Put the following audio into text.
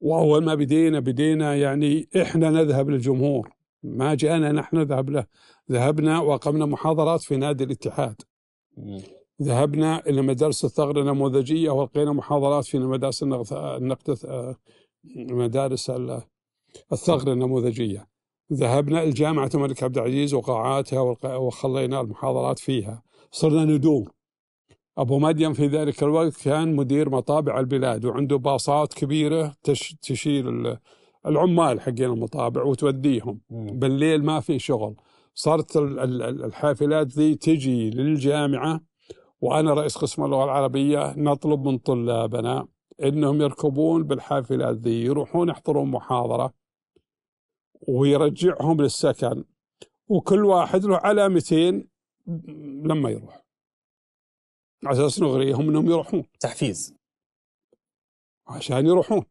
وأول ما بدينا بدينا يعني إحنا نذهب للجمهور ما جاءنا نحن نذهب له ذهبنا وأقمنا محاضرات في نادي الاتحاد ذهبنا إلى مدارس الثغره النموذجية وألقينا محاضرات في مدارس النقد مدارس الثغره النموذجية ذهبنا لجامعة الملك عبد العزيز وقاعاتها وخلينا المحاضرات فيها صرنا ندور أبو مدين في ذلك الوقت كان مدير مطابع البلاد وعنده باصات كبيرة تشيل العمال حقين المطابع وتوديهم مم. بالليل ما في شغل صارت الحافلات ذي تجي للجامعة وأنا رئيس قسم اللغة العربية نطلب من طلابنا أنهم يركبون بالحافلات ذي يروحون يحضرون محاضرة ويرجعهم للسكن وكل واحد له على 200 لما يروح على اساس نغريهم انهم يروحون تحفيز عشان يروحون